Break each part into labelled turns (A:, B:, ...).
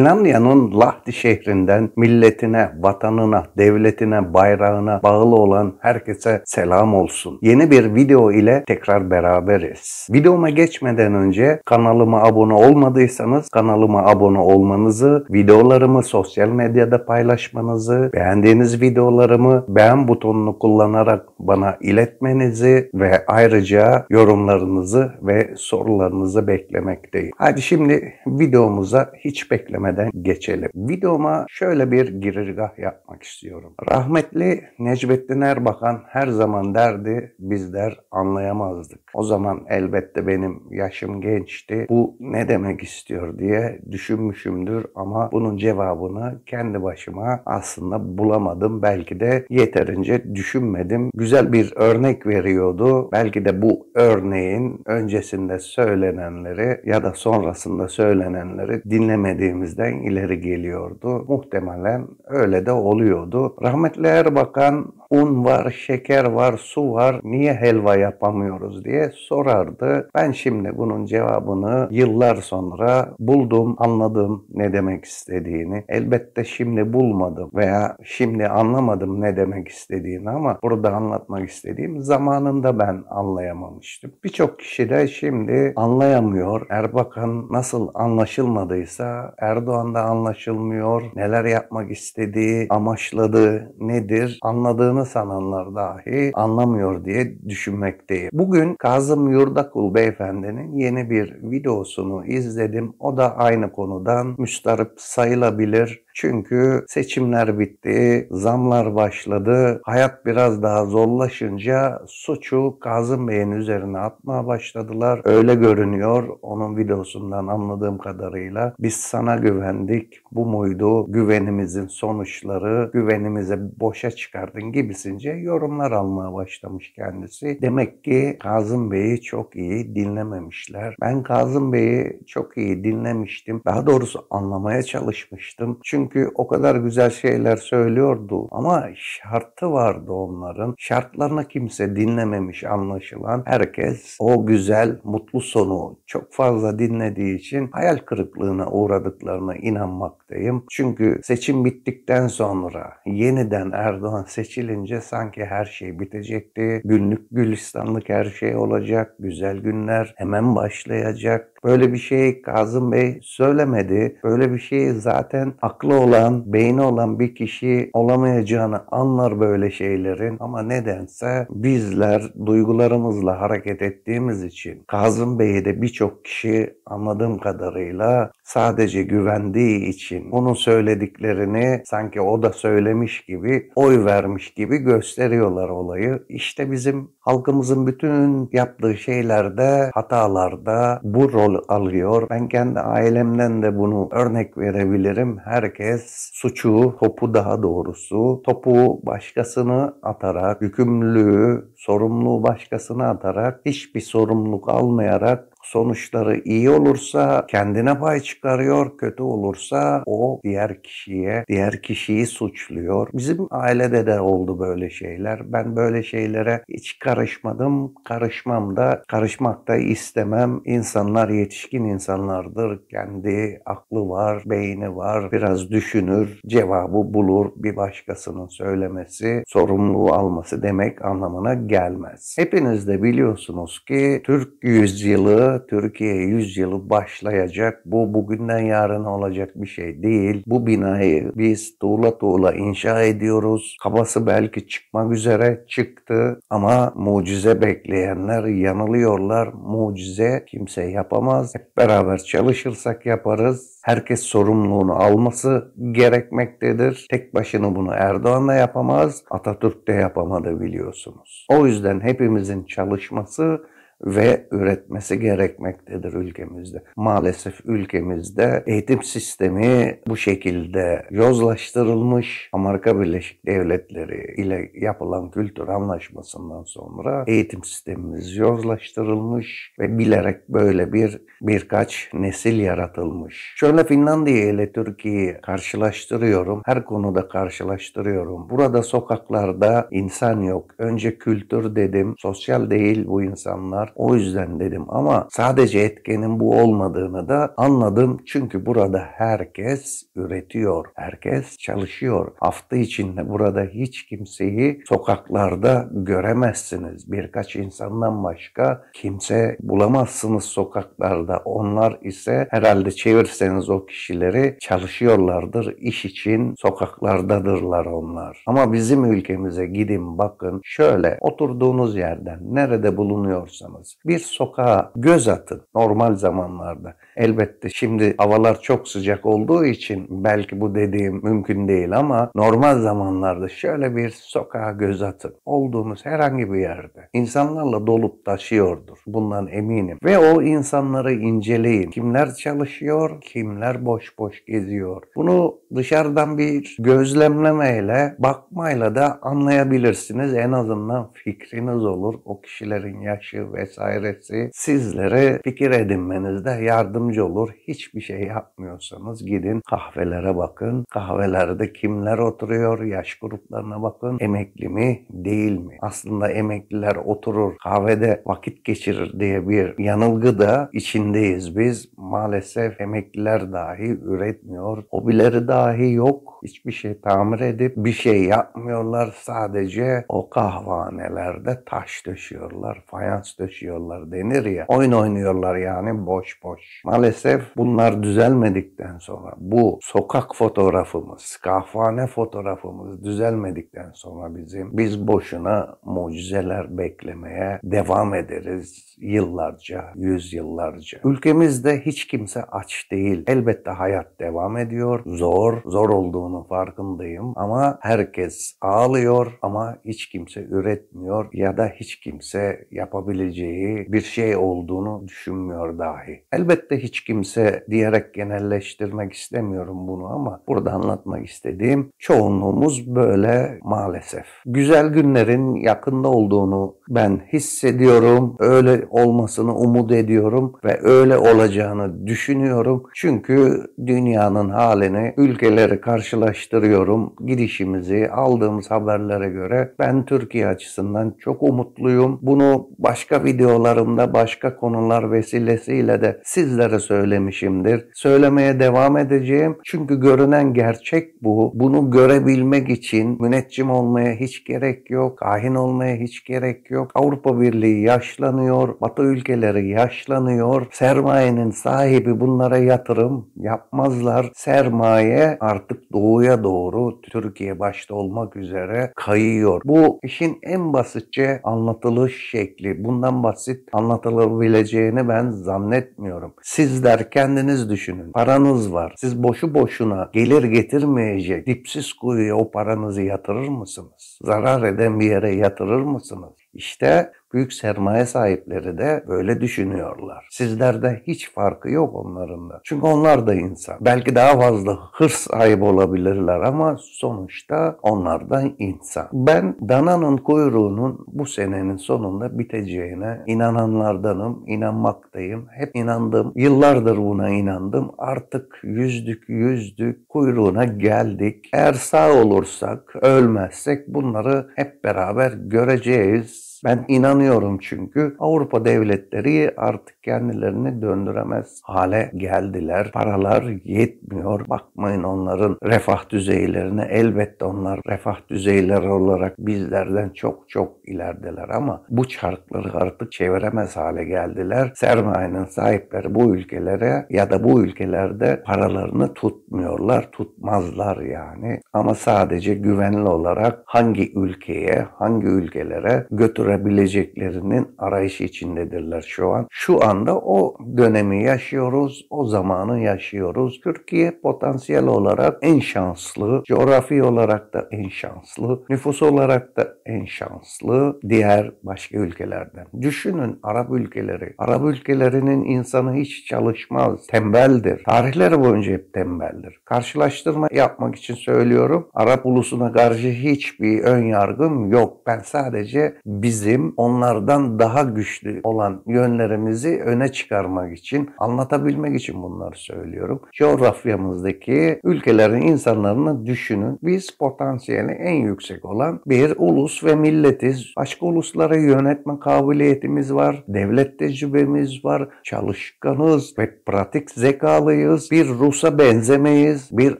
A: Finlandiya'nın Lahti şehrinden milletine, vatanına, devletine, bayrağına bağlı olan herkese selam olsun. Yeni bir video ile tekrar beraberiz. Videoma geçmeden önce kanalıma abone olmadıysanız kanalıma abone olmanızı, videolarımı sosyal medyada paylaşmanızı, beğendiğiniz videolarımı beğen butonunu kullanarak bana iletmenizi ve ayrıca yorumlarınızı ve sorularınızı beklemekteyim. Hadi şimdi videomuza hiç bekleme değinmeden geçelim. Videoma şöyle bir girirgah yapmak istiyorum. Rahmetli Necmettin Erbakan her zaman derdi bizler anlayamazdık. O zaman elbette benim yaşım gençti. Bu ne demek istiyor diye düşünmüşümdür ama bunun cevabını kendi başıma aslında bulamadım. Belki de yeterince düşünmedim. Güzel bir örnek veriyordu. Belki de bu örneğin öncesinde söylenenleri ya da sonrasında söylenenleri dinlemediğimiz bizden ileri geliyordu. Muhtemelen öyle de oluyordu. Rahmetli Erbakan un var, şeker var, su var niye helva yapamıyoruz diye sorardı. Ben şimdi bunun cevabını yıllar sonra buldum, anladım ne demek istediğini. Elbette şimdi bulmadım veya şimdi anlamadım ne demek istediğini ama burada anlatmak istediğim zamanında ben anlayamamıştım. Birçok kişi de şimdi anlayamıyor. Erbakan nasıl anlaşılmadıysa er Erdoğan'da anlaşılmıyor, neler yapmak istediği, amaçladığı nedir anladığını sananlar dahi anlamıyor diye düşünmekteyim. Bugün Kazım Yurdakul beyefendinin yeni bir videosunu izledim. O da aynı konudan müstarip sayılabilir çünkü seçimler bitti, zamlar başladı, hayat biraz daha zorlaşınca suçu Kazım Bey'in üzerine atmaya başladılar. Öyle görünüyor onun videosundan anladığım kadarıyla. Biz sana güvendik, bu muydu güvenimizin sonuçları, güvenimize boşa çıkardın gibisince yorumlar almaya başlamış kendisi. Demek ki Kazım Bey'i çok iyi dinlememişler. Ben Kazım Bey'i çok iyi dinlemiştim. Daha doğrusu anlamaya çalışmıştım. Çünkü çünkü o kadar güzel şeyler söylüyordu ama şartı vardı onların. Şartlarına kimse dinlememiş anlaşılan. Herkes o güzel mutlu sonu çok fazla dinlediği için hayal kırıklığına uğradıklarına inanmaktayım. Çünkü seçim bittikten sonra yeniden Erdoğan seçilince sanki her şey bitecekti. Günlük gülistanlık her şey olacak. Güzel günler hemen başlayacak. Böyle bir şey Kazım Bey söylemedi. Böyle bir şey zaten aklı olan, beyni olan bir kişi olamayacağını anlar böyle şeylerin. Ama nedense bizler duygularımızla hareket ettiğimiz için Kazım Bey'i de birçok kişi anladığım kadarıyla sadece güvendiği için onun söylediklerini sanki o da söylemiş gibi oy vermiş gibi gösteriyorlar olayı. İşte bizim halkımızın bütün yaptığı şeylerde hatalarda bu rol alıyor. Ben kendi ailemden de bunu örnek verebilirim. Herkes suçu, topu daha doğrusu topu başkasını atarak, yükümlülüğü, sorumluluğu başkasına atarak, hiçbir sorumluluk almayarak Sonuçları iyi olursa kendine pay çıkarıyor, kötü olursa o diğer kişiye, diğer kişiyi suçluyor. Bizim ailede de oldu böyle şeyler. Ben böyle şeylere hiç karışmadım. Karışmam da, karışmak da istemem. İnsanlar yetişkin insanlardır. Kendi aklı var, beyni var. Biraz düşünür, cevabı bulur. Bir başkasının söylemesi, sorumluluğu alması demek anlamına gelmez. Hepiniz de biliyorsunuz ki Türk yüzyılı Türkiye 100 yılı başlayacak. Bu bugünden yarına olacak bir şey değil. Bu binayı biz tuğla tuğla inşa ediyoruz. Kabası belki çıkmak üzere çıktı ama mucize bekleyenler yanılıyorlar. Mucize kimse yapamaz. Hep beraber çalışırsak yaparız. Herkes sorumluluğunu alması gerekmektedir. Tek başına bunu Erdoğan da yapamaz, Atatürk de yapamadı biliyorsunuz. O yüzden hepimizin çalışması ve üretmesi gerekmektedir ülkemizde. Maalesef ülkemizde eğitim sistemi bu şekilde yozlaştırılmış Amerika Birleşik Devletleri ile yapılan kültür anlaşmasından sonra eğitim sistemimiz yozlaştırılmış ve bilerek böyle bir birkaç nesil yaratılmış. Şöyle Finlandiya ile Türkiye'yi karşılaştırıyorum. Her konuda karşılaştırıyorum. Burada sokaklarda insan yok. Önce kültür dedim. Sosyal değil bu insanlar. O yüzden dedim ama sadece etkenin bu olmadığını da anladım. Çünkü burada herkes üretiyor. Herkes çalışıyor. Hafta içinde burada hiç kimseyi sokaklarda göremezsiniz. Birkaç insandan başka kimse bulamazsınız sokaklarda. Onlar ise herhalde çevirseniz o kişileri çalışıyorlardır. iş için sokaklardadırlar onlar. Ama bizim ülkemize gidin bakın şöyle oturduğunuz yerden nerede bulunuyorsanız bir sokağa göz atın normal zamanlarda. Elbette şimdi havalar çok sıcak olduğu için belki bu dediğim mümkün değil ama normal zamanlarda şöyle bir sokağa göz atın. Olduğumuz herhangi bir yerde insanlarla dolup taşıyordur. Bundan eminim. Ve o insanları inceleyin. Kimler çalışıyor, kimler boş boş geziyor. Bunu dışarıdan bir gözlemlemeyle, bakmayla da anlayabilirsiniz. En azından fikriniz olur. O kişilerin yaşı vesairesi sizlere fikir edinmenizde yardım yardımcı olur. Hiçbir şey yapmıyorsanız gidin kahvelere bakın. Kahvelerde kimler oturuyor? Yaş gruplarına bakın. Emekli mi? Değil mi? Aslında emekliler oturur kahvede vakit geçirir diye bir yanılgı da içindeyiz biz. Maalesef emekliler dahi üretmiyor. Hobileri dahi yok. Hiçbir şey tamir edip bir şey yapmıyorlar. Sadece o kahvanelerde taş döşüyorlar, fayans döşüyorlar denir ya. Oyun oynuyorlar yani boş boş. Maalesef bunlar düzelmedikten sonra bu sokak fotoğrafımız, kahvane fotoğrafımız düzelmedikten sonra bizim biz boşuna mucizeler beklemeye devam ederiz yıllarca, yüzyıllarca. Ülkemizde hiç kimse aç değil. Elbette hayat devam ediyor. Zor, zor olduğunu farkındayım ama herkes ağlıyor ama hiç kimse üretmiyor ya da hiç kimse yapabileceği bir şey olduğunu düşünmüyor dahi. Elbette hiç kimse diyerek genelleştirmek istemiyorum bunu ama burada anlatmak istediğim çoğunluğumuz böyle maalesef. Güzel günlerin yakında olduğunu ben hissediyorum. Öyle olmasını umut ediyorum ve öyle olacağını düşünüyorum. Çünkü dünyanın halini, ülkeleri karşılaştırıyorum. Gidişimizi aldığımız haberlere göre ben Türkiye açısından çok umutluyum. Bunu başka videolarımda, başka konular vesilesiyle de sizlere kere söylemişimdir. Söylemeye devam edeceğim. Çünkü görünen gerçek bu. Bunu görebilmek için müneccim olmaya hiç gerek yok. Kahin olmaya hiç gerek yok. Avrupa Birliği yaşlanıyor. Batı ülkeleri yaşlanıyor. Sermayenin sahibi bunlara yatırım yapmazlar. Sermaye artık doğuya doğru Türkiye başta olmak üzere kayıyor. Bu işin en basitçe anlatılış şekli. Bundan basit anlatılabileceğini ben zannetmiyorum. Sizler kendiniz düşünün. Paranız var. Siz boşu boşuna gelir getirmeyecek dipsiz kuyuya o paranızı yatırır mısınız? Zarar eden bir yere yatırır mısınız? İşte büyük sermaye sahipleri de böyle düşünüyorlar. Sizlerde hiç farkı yok onların da. Çünkü onlar da insan. Belki daha fazla hırs sahibi olabilirler ama sonuçta onlar da insan. Ben dananın kuyruğunun bu senenin sonunda biteceğine inananlardanım, inanmaktayım. Hep inandım. Yıllardır buna inandım. Artık yüzdük yüzdük kuyruğuna geldik. Eğer sağ olursak, ölmezsek bunları hep beraber göreceğiz ben inanıyorum çünkü Avrupa devletleri artık kendilerini döndüremez hale geldiler. Paralar yetmiyor. Bakmayın onların refah düzeylerine. Elbette onlar refah düzeyleri olarak bizlerden çok çok ilerideler ama bu çarkları artık çeviremez hale geldiler. Sermayenin sahipleri bu ülkelere ya da bu ülkelerde paralarını tutmuyorlar, tutmazlar yani. Ama sadece güvenli olarak hangi ülkeye, hangi ülkelere götüre doldurabileceklerinin arayışı içindedirler şu an. Şu anda o dönemi yaşıyoruz, o zamanı yaşıyoruz. Türkiye potansiyel olarak en şanslı, coğrafi olarak da en şanslı, nüfus olarak da en şanslı diğer başka ülkelerden. Düşünün Arap ülkeleri. Arap ülkelerinin insanı hiç çalışmaz, tembeldir. Tarihleri boyunca hep tembeldir. Karşılaştırma yapmak için söylüyorum. Arap ulusuna karşı hiçbir ön yargım yok. Ben sadece biz bizim onlardan daha güçlü olan yönlerimizi öne çıkarmak için, anlatabilmek için bunları söylüyorum. Coğrafyamızdaki ülkelerin insanlarını düşünün. Biz potansiyeli en yüksek olan bir ulus ve milletiz. Başka ulusları yönetme kabiliyetimiz var, devlet tecrübemiz var, çalışkanız ve pratik zekalıyız. Bir Rus'a benzemeyiz, bir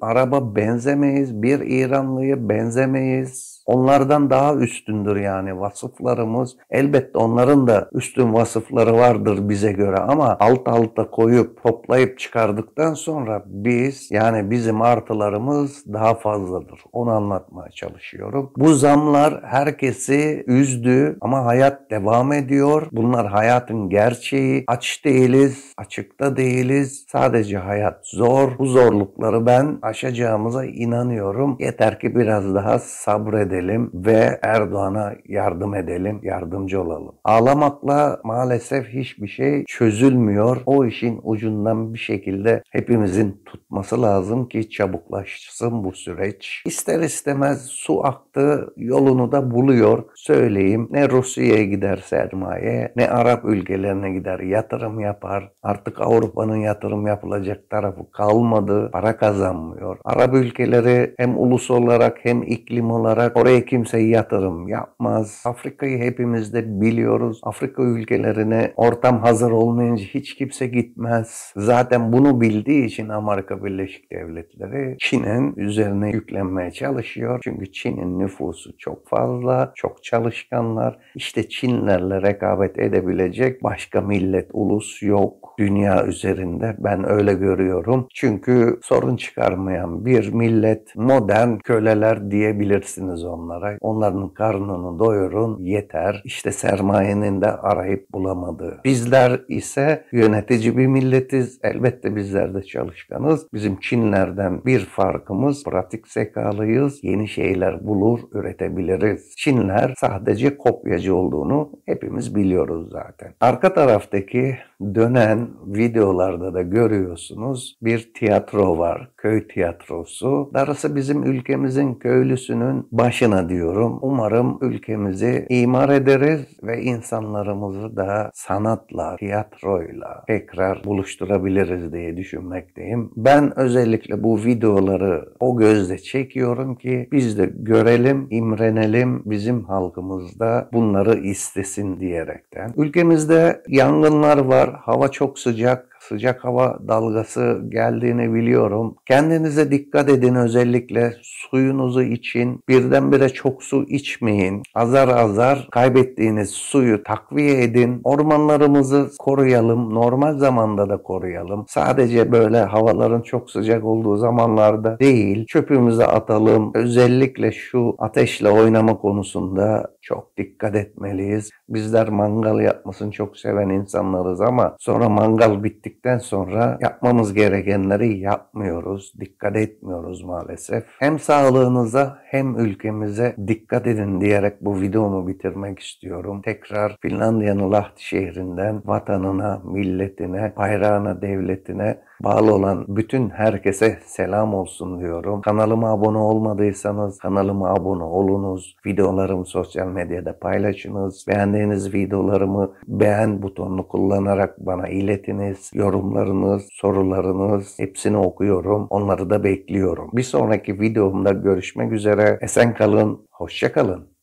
A: araba benzemeyiz, bir İranlıya benzemeyiz onlardan daha üstündür yani vasıflarımız. Elbette onların da üstün vasıfları vardır bize göre ama alt alta koyup toplayıp çıkardıktan sonra biz yani bizim artılarımız daha fazladır. Onu anlatmaya çalışıyorum. Bu zamlar herkesi üzdü ama hayat devam ediyor. Bunlar hayatın gerçeği. Aç değiliz, açıkta değiliz. Sadece hayat zor. Bu zorlukları ben aşacağımıza inanıyorum. Yeter ki biraz daha sabredelim edelim ve Erdoğan'a yardım edelim, yardımcı olalım. Ağlamakla maalesef hiçbir şey çözülmüyor. O işin ucundan bir şekilde hepimizin tutması lazım ki çabuklaşsın bu süreç. İster istemez su aktı, yolunu da buluyor. Söyleyeyim ne Rusya'ya gider sermaye, ne Arap ülkelerine gider yatırım yapar. Artık Avrupa'nın yatırım yapılacak tarafı kalmadı. Para kazanmıyor. Arap ülkeleri hem ulus olarak hem iklim olarak Oraya kimseyi yatırım yapmaz. Afrika'yı hepimiz de biliyoruz. Afrika ülkelerine ortam hazır olmayınca hiç kimse gitmez. Zaten bunu bildiği için Amerika Birleşik Devletleri Çin'in üzerine yüklenmeye çalışıyor. Çünkü Çin'in nüfusu çok fazla, çok çalışkanlar. İşte Çinlerle rekabet edebilecek başka millet, ulus yok dünya üzerinde. Ben öyle görüyorum. Çünkü sorun çıkarmayan bir millet modern köleler diyebilirsiniz ona onlara. Onların karnını doyurun yeter. İşte sermayenin de arayıp bulamadığı. Bizler ise yönetici bir milletiz. Elbette bizler de çalışkanız. Bizim Çinlerden bir farkımız pratik zekalıyız. Yeni şeyler bulur, üretebiliriz. Çinler sadece kopyacı olduğunu hepimiz biliyoruz zaten. Arka taraftaki dönen videolarda da görüyorsunuz bir tiyatro var, köy tiyatrosu. Darısı bizim ülkemizin köylüsünün başına diyorum. Umarım ülkemizi imar ederiz ve insanlarımızı da sanatla, tiyatroyla tekrar buluşturabiliriz diye düşünmekteyim. Ben özellikle bu videoları o gözle çekiyorum ki biz de görelim, imrenelim, bizim halkımızda bunları istesin diyerekten. Ülkemizde yangınlar var, var. Hava çok sıcak sıcak hava dalgası geldiğini biliyorum. Kendinize dikkat edin özellikle suyunuzu için. Birdenbire çok su içmeyin. Azar azar kaybettiğiniz suyu takviye edin. Ormanlarımızı koruyalım. Normal zamanda da koruyalım. Sadece böyle havaların çok sıcak olduğu zamanlarda değil. Çöpümüzü atalım. Özellikle şu ateşle oynama konusunda çok dikkat etmeliyiz. Bizler mangal yapmasını çok seven insanlarız ama sonra mangal bittik edildikten sonra yapmamız gerekenleri yapmıyoruz, dikkat etmiyoruz maalesef. Hem sağlığınıza hem ülkemize dikkat edin diyerek bu videomu bitirmek istiyorum. Tekrar Finlandiya'nın Lahti şehrinden vatanına, milletine, bayrağına, devletine bağlı olan bütün herkese selam olsun diyorum. Kanalıma abone olmadıysanız kanalıma abone olunuz. Videolarımı sosyal medyada paylaşınız. Beğendiğiniz videolarımı beğen butonunu kullanarak bana iletiniz. Yorumlarınız, sorularınız hepsini okuyorum. Onları da bekliyorum. Bir sonraki videomda görüşmek üzere. Esen kalın, hoşça kalın.